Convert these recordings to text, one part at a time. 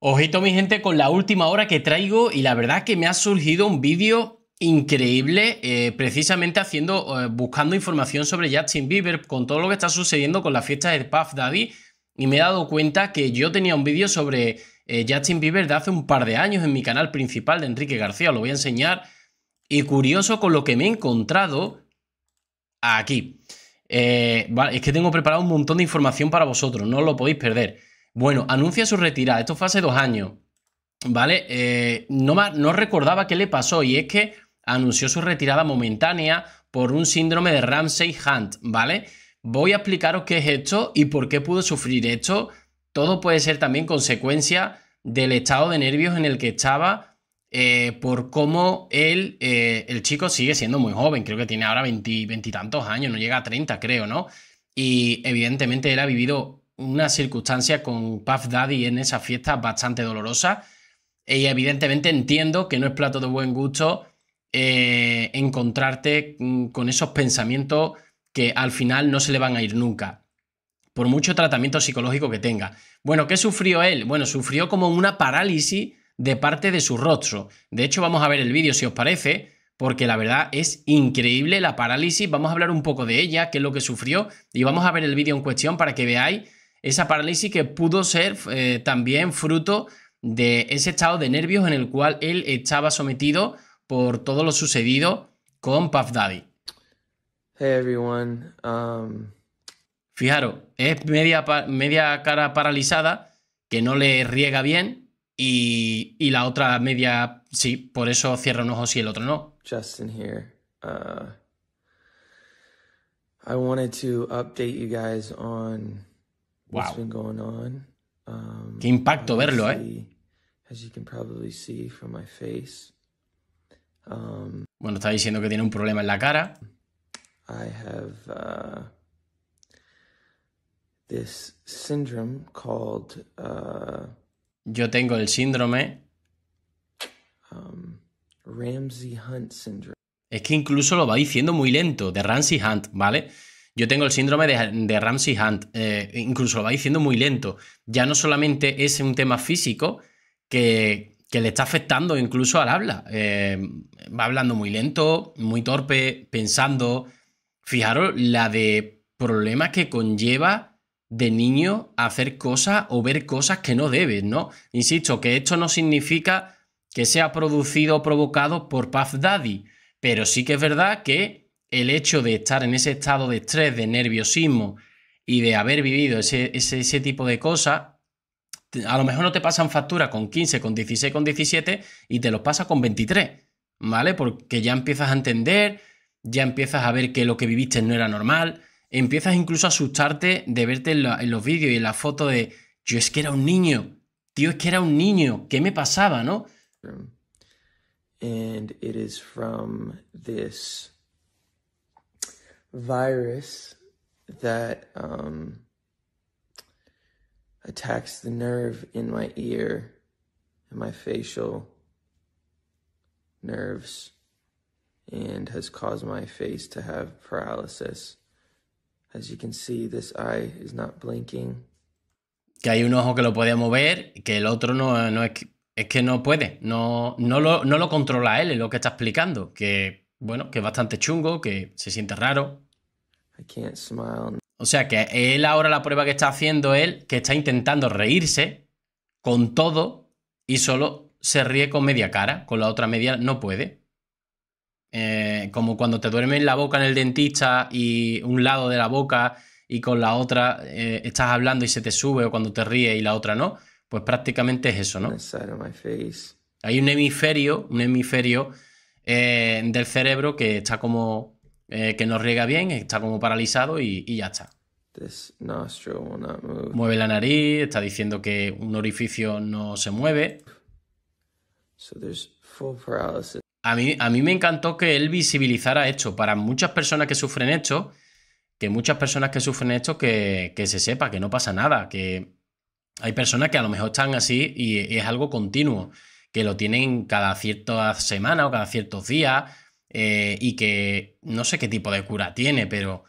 Ojito mi gente con la última hora que traigo y la verdad que me ha surgido un vídeo increíble eh, precisamente haciendo, eh, buscando información sobre Justin Bieber con todo lo que está sucediendo con la fiesta de Puff Daddy y me he dado cuenta que yo tenía un vídeo sobre eh, Justin Bieber de hace un par de años en mi canal principal de Enrique García, lo voy a enseñar y curioso con lo que me he encontrado aquí. es que tengo preparado un montón de información para vosotros, no lo podéis perder. Bueno, anuncia su retirada. Esto fue hace dos años. ¿Vale? Eh, no, recordaba qué le pasó y es que anunció su retirada momentánea por un síndrome de Ramsey Hunt, ¿vale? Voy a explicaros qué es esto y por qué pudo sufrir esto. Todo puede ser también consecuencia del estado de nervios en el que estaba eh, por cómo él, eh, el chico sigue siendo muy joven, creo que tiene ahora veintitantos años, no llega a 30 creo, ¿no? Y evidentemente él ha vivido una circunstancia con Puff Daddy en esa fiesta bastante dolorosa. Y evidentemente entiendo que no es plato de buen gusto eh, encontrarte mm, con esos pensamientos que al final no se le van a ir nunca, por mucho tratamiento psicológico que tenga. Bueno, ¿qué sufrió él? Bueno, sufrió como una parálisis de parte de su rostro. De hecho, vamos a ver el vídeo si os parece, porque la verdad es increíble la parálisis. Vamos a hablar un poco de ella, qué es lo que sufrió, y vamos a ver el vídeo en cuestión para que veáis esa parálisis que pudo ser eh, también fruto de ese estado de nervios en el cual él estaba sometido por todo lo sucedido con Puff Daddy. everyone. Um, Fijaros, es media, media, cara paralizada que no le riega bien y, la otra media sí, por eso cierra un ojo si el otro no. Justin here. Uh, I wanted to update you guys on Um, Qué impacto verlo, ¿eh? bueno, está diciendo que tiene un problema en la cara. I uh, uh, Yo tengo el síndrome. Um, Ramsey Hunt Es que incluso lo va diciendo muy lento, de Ramsey Hunt, ¿vale? Yo tengo el síndrome de, Ramsey Hunt, eh, e incluso lo va diciendo muy lento. Ya no solamente es un tema físico que, le está afectando incluso al habla. Eh, va hablando muy lento, muy torpe, pensando. Fijaros la de problemas que conlleva de niño hacer cosas o ver cosas que no debes, ¿no? Insisto, que esto no significa que sea producido o provocado por Puff Daddy, pero sí que es verdad que el hecho de estar en ese estado de estrés, de nerviosismo y de haber vivido ese, tipo de cosas, a lo mejor no te pasan factura con 15, con 16, con 17 y te los pasa con 23, ¿vale? Porque ya empiezas a entender, ya empiezas a ver que lo que viviste no era normal, empiezas incluso a asustarte de verte en, los vídeos y en la foto de, yo es que era un niño, tío, es que era un niño, ¿qué me pasaba, no? And it is from virus that um, attacks the nerve in my ear and my facial nerves and has caused my face to have paralysis. As you can see, this eye is not blinking. Que hay un ojo que lo puede mover, que el otro no, no es, es que no puede, no, no, lo, no lo controla él, es lo que está explicando, que bueno, que es bastante chungo, que se siente raro. O sea que él ahora la prueba que está haciendo él, que está intentando reírse con todo y solo se ríe con media cara, con la otra media no puede. Eh, como cuando te duermes la boca en el dentista y un lado de la boca y con la otra eh, estás hablando y se te sube o cuando te ríes y la otra no, pues prácticamente es eso, ¿no? Hay un hemisferio, un hemisferio eh, del cerebro que está como. Eh, que no riega bien, está como paralizado y, ya está. Mueve la nariz, está diciendo que un orificio no se mueve. A mí, a mí me encantó que él visibilizara esto. Para muchas personas que sufren esto, que muchas personas que sufren esto, que, que se sepa, que no pasa nada, que hay personas que a lo mejor están así y es algo continuo que lo tienen cada cierta semana o cada cierto días eh, y que no sé qué tipo de cura tiene, pero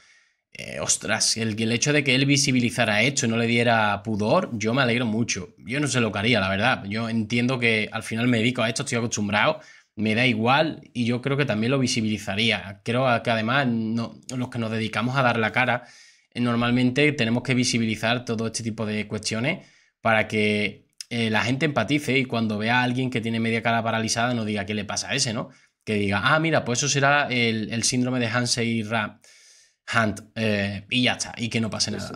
eh, ostras, el, el, hecho de que él visibilizara esto y no le diera pudor, yo me alegro mucho. Yo no sé lo que haría, la verdad. Yo entiendo que al final me dedico a esto, estoy acostumbrado, me da igual y yo creo que también lo visibilizaría. Creo que además los que nos dedicamos a dar la cara, eh, normalmente tenemos que visibilizar todo este tipo de cuestiones para que eh, la gente empatice y cuando vea a alguien que tiene media cara paralizada no diga qué le pasa a ese, ¿no? Que diga, ah, mira, pues eso será el, síndrome de y e Ra Hunt eh, y ya está, y que no pase nada.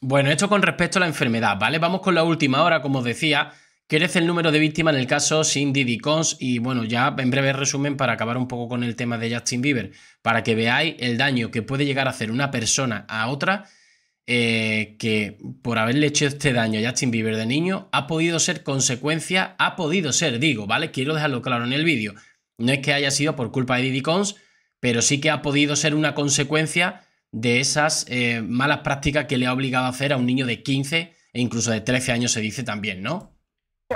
Bueno, esto con respecto a la enfermedad, ¿vale? Vamos con la última hora, como os decía, crece el número de víctimas en el caso Cindy cons y bueno, ya en breve resumen para acabar un poco con el tema de Justin Bieber, para que veáis el daño que puede llegar a hacer una persona a otra eh, que por haberle hecho este daño a Justin Bieber de niño ha podido ser consecuencia, ha podido ser, digo, ¿vale? Quiero dejarlo claro en el vídeo. No es que haya sido por culpa de Diddy pero sí que ha podido ser una consecuencia de esas eh, malas prácticas que le ha obligado a hacer a un niño de 15 e incluso de 13 años se dice también, ¿no?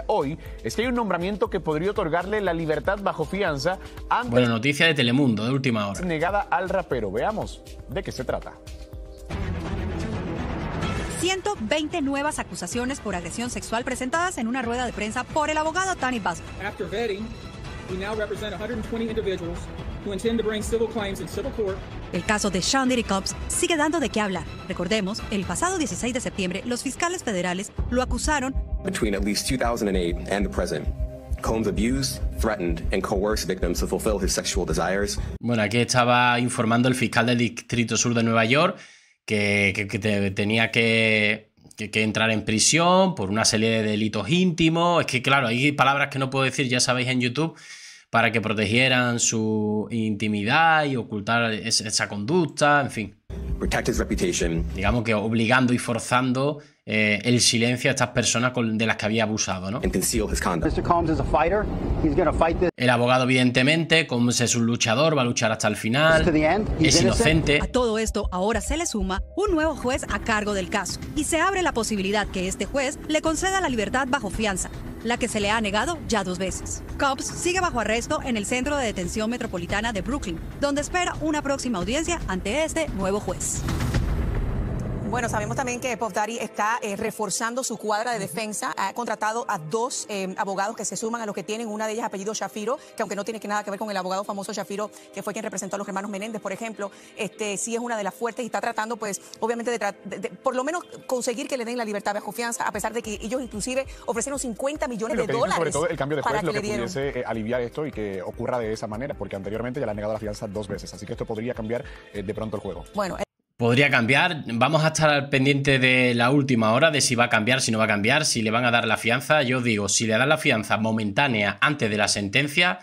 Hoy es que hay un nombramiento que podría otorgarle la libertad bajo fianza a Bueno, noticia de Telemundo, de última hora. Negada al rapero, veamos de qué se trata. 120 nuevas acusaciones por agresión sexual presentadas en una rueda de prensa por el abogado Tani Basso. we now represent 120 individuals who intend to bring civil claims in civil El caso de Sean Diddy Cops sigue dando de qué hablar. Recordemos, el pasado 16 de septiembre, los fiscales federales lo acusaron. threatened, and coerced victims to fulfill his sexual desires. Bueno, aquí estaba informando el fiscal del Distrito Sur de Nueva York que, tenía que, entrar en prisión por una serie de delitos íntimos. Es que, claro, hay palabras que no puedo decir, ya sabéis, en YouTube, para que protegieran su intimidad y ocultar esa conducta, en fin. Digamos que obligando y forzando eh, el silencio a estas personas con, de las que había abusado, ¿no? El abogado, evidentemente, Combs es un luchador, va a luchar hasta el final. es inocente. A todo esto, ahora se le suma un nuevo juez a cargo del caso y se abre la posibilidad que este juez le conceda la libertad bajo fianza la que se le ha negado ya dos veces. Cobbs sigue bajo arresto en el Centro de Detención Metropolitana de Brooklyn, donde espera una próxima audiencia ante este nuevo juez. Bueno, sabemos también que Pop está eh, reforzando su cuadra de defensa. Ha contratado a dos em, abogados que se suman a los que tienen. Una de ellas apellido Shafiro, que aunque no tiene que nada que ver con el abogado famoso Shafiro, que fue quien representó a los hermanos Menéndez, por ejemplo, este, sí es una de las fuertes y está tratando, pues, obviamente, por lo menos conseguir que le den la libertad bajo confianza, a pesar de que ellos inclusive ofrecieron 50 millones de dólares. Sobre todo el cambio de juez, lo que, pudiese eh, aliviar esto y que ocurra de esa manera, porque anteriormente ya le han negado la fianza dos veces. Así que esto podría cambiar eh, de pronto el juego. Bueno, podría cambiar. Vamos a estar al pendiente de la última hora, de si va a cambiar, si no va a cambiar, si le van a dar la fianza. Yo digo, si le da la fianza momentánea antes de la sentencia,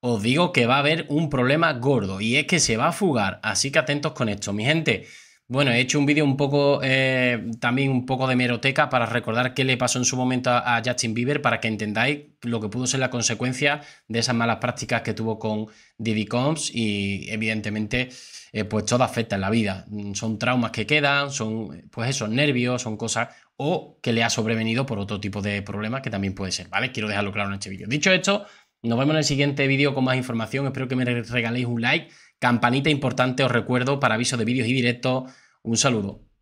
os digo que va a haber un problema gordo y es que se va a fugar. Así que atentos con esto, mi gente. Bueno, he hecho un vídeo un poco, eh, también un poco de meroteca para recordar qué le pasó en su momento a Justin Bieber para que entendáis lo que pudo ser la consecuencia de esas malas prácticas que tuvo con Diddy Combs y evidentemente eh, pues todo afecta en la vida. Mm, son traumas que quedan, son pues esos nervios, son cosas o que le ha sobrevenido por otro tipo de problemas que también puede ser, ¿vale? Quiero dejarlo claro en este vídeo. Dicho esto, nos vemos en el siguiente vídeo con más información. Espero que me regaléis un like Campanita importante, os recuerdo, para aviso de vídeos y directos. Un saludo.